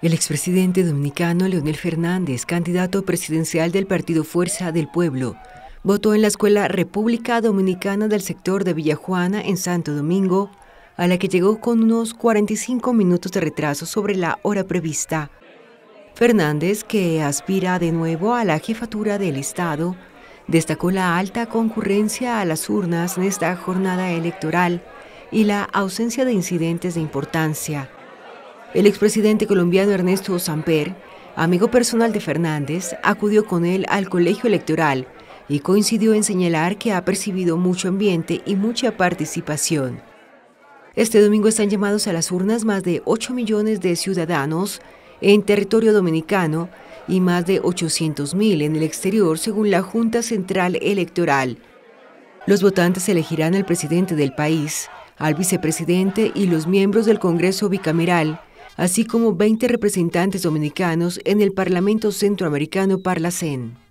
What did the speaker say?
El expresidente dominicano Leonel Fernández, candidato presidencial del partido Fuerza del Pueblo, votó en la Escuela República Dominicana del sector de Villajuana, en Santo Domingo, a la que llegó con unos 45 minutos de retraso sobre la hora prevista. Fernández, que aspira de nuevo a la jefatura del Estado, destacó la alta concurrencia a las urnas en esta jornada electoral y la ausencia de incidentes de importancia. El expresidente colombiano Ernesto Samper, amigo personal de Fernández, acudió con él al colegio electoral y coincidió en señalar que ha percibido mucho ambiente y mucha participación. Este domingo están llamados a las urnas más de 8 millones de ciudadanos en territorio dominicano y más de 800 mil en el exterior, según la Junta Central Electoral. Los votantes elegirán al presidente del país, al vicepresidente y los miembros del Congreso bicameral, así como 20 representantes dominicanos en el Parlamento Centroamericano Parlacén. E